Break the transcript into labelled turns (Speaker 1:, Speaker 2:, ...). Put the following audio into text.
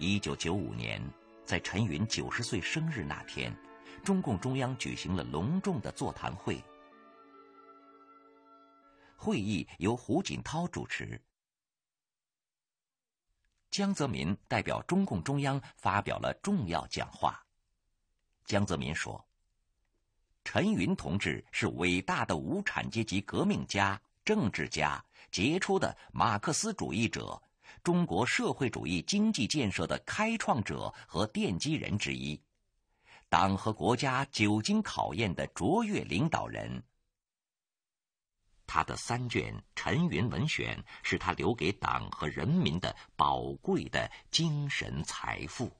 Speaker 1: 一九九五年，在陈云九十岁生日那天，中共中央举行了隆重的座谈会。会议由胡锦涛主持，江泽民代表中共中央发表了重要讲话。江泽民说：“陈云同志是伟大的无产阶级革命家、政治家，杰出的马克思主义者。”中国社会主义经济建设的开创者和奠基人之一，党和国家久经考验的卓越领导人。他的三卷《陈云文选》，是他留给党和人民的宝贵的精神财富。